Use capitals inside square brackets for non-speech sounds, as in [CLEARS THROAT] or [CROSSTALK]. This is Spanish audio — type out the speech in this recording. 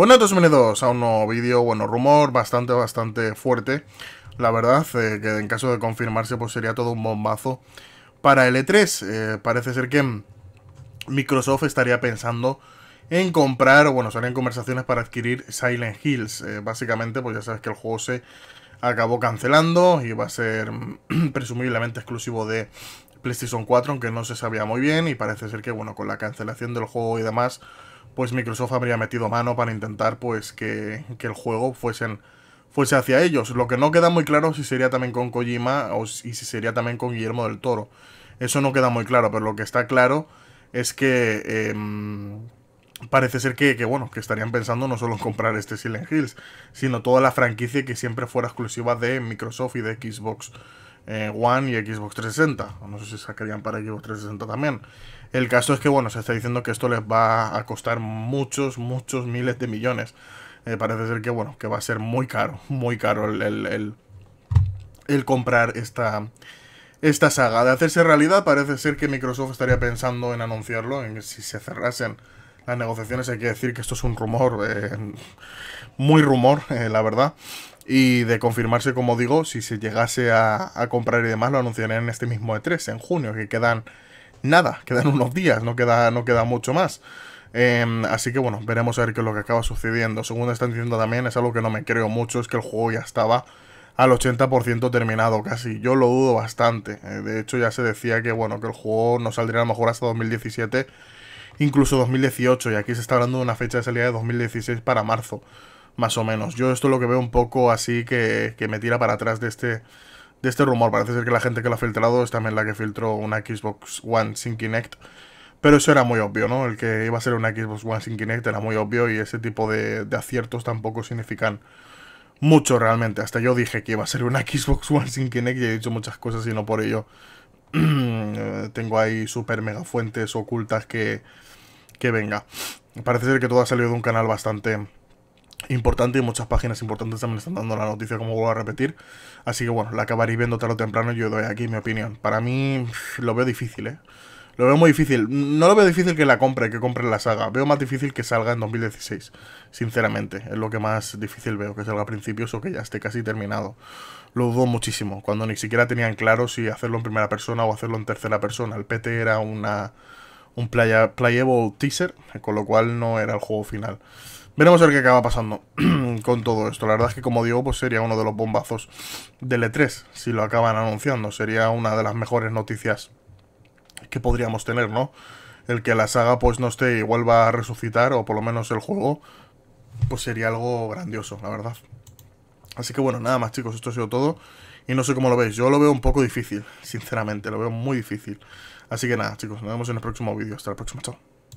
Bueno, todos bienvenidos a un nuevo vídeo, bueno, rumor bastante, bastante fuerte, la verdad, eh, que en caso de confirmarse pues sería todo un bombazo para e 3 eh, parece ser que Microsoft estaría pensando en comprar, bueno, salen conversaciones para adquirir Silent Hills, eh, básicamente pues ya sabes que el juego se acabó cancelando y va a ser mm, [CLEARS THROAT] presumiblemente exclusivo de PlayStation 4, aunque no se sabía muy bien y parece ser que, bueno, con la cancelación del juego y demás pues Microsoft habría metido mano para intentar pues que, el juego fuese hacia ellos. Lo que no queda muy claro si sería también con Kojima o si, si sería también con Guillermo del Toro. Eso no queda muy claro, pero lo que está claro es que em, parece ser que, que, bueno, que estarían pensando no solo en comprar este Silent Hills, sino toda la franquicia que siempre fuera exclusiva de Microsoft y de Xbox. Eh, One y Xbox 360. No sé si sacarían para Xbox 360 también. El caso es que, bueno, se está diciendo que esto les va a costar muchos, muchos miles de millones. Eh, parece ser que, bueno, que va a ser muy caro, muy caro el, comprar esta, esta saga. De hacerse realidad, parece ser que Microsoft estaría pensando en anunciarlo, en si se cerrasen las negociaciones. Hay que decir que esto es un rumor, eh, muy rumor, la verdad. Y de confirmarse, como digo, si se llegase a, comprar y demás, lo anunciaré en este mismo E3, en junio, que quedan nada, quedan unos días, no queda, no queda mucho más. Em, así que bueno, veremos a ver qué es lo que acaba sucediendo. Según están diciendo también, es algo que no me creo mucho, es que el juego ya estaba al 80% terminado casi. Yo lo dudo bastante. Eh, de hecho, ya se decía que bueno, que el juego no saldría a lo mejor hasta 2017, incluso 2018, y aquí se está hablando de una fecha de salida de 2016 para marzo más o menos. Yo esto es lo que veo un poco así que, que me tira para atrás de este, de este rumor. Parece ser que la gente que lo ha filtrado es también la que filtró una Xbox One sin Kinect. Pero eso era muy obvio, ¿no? El que iba a ser una Xbox One sin Kinect era muy obvio y ese tipo de, aciertos tampoco significan mucho realmente. Hasta yo dije que iba a ser una [LAUGHS] Xbox One sin Kinect y he dicho muchas cosas y no por ello. [CLEARS THROAT] Eh, tengo ahí super mega fuentes ocultas que, que venga. Parece ser que todo ha salido de un canal bastante importante y muchas páginas importantes también están dando la noticia, como vuelvo a repetir. Así que bueno, la acabaréis viendo tarde o temprano. Yo doy aquí mi opinión. Para mí lo veo difícil, ¿eh? Lo veo muy difícil. No lo veo difícil que la compre, que compre la saga. Veo más difícil que salga en 2016. Sinceramente, es lo que más difícil veo, que salga a principios o que ya esté casi terminado. Lo dudo muchísimo, cuando ni siquiera tenían claro si hacerlo en primera persona o hacerlo en tercera persona. El PT era una un playa, playable teaser, con lo cual no era el juego final. Veremos a ver qué acaba pasando [CLEARS THROAT] con todo esto. La verdad es que, como digo, pues sería uno de los bombazos del E3, si lo acaban anunciando. Sería una de las mejores noticias que podríamos tener, ¿no? El que la saga pues no esté y vuelva a resucitar, o por lo menos el juego, pues sería algo grandioso, la verdad. Así que bueno, nada más chicos, esto ha sido todo. Y no sé cómo lo veis, yo lo veo un poco difícil, sinceramente, lo veo muy difícil. Así que nada chicos, nos vemos en el próximo vídeo. Hasta la próxima, chao.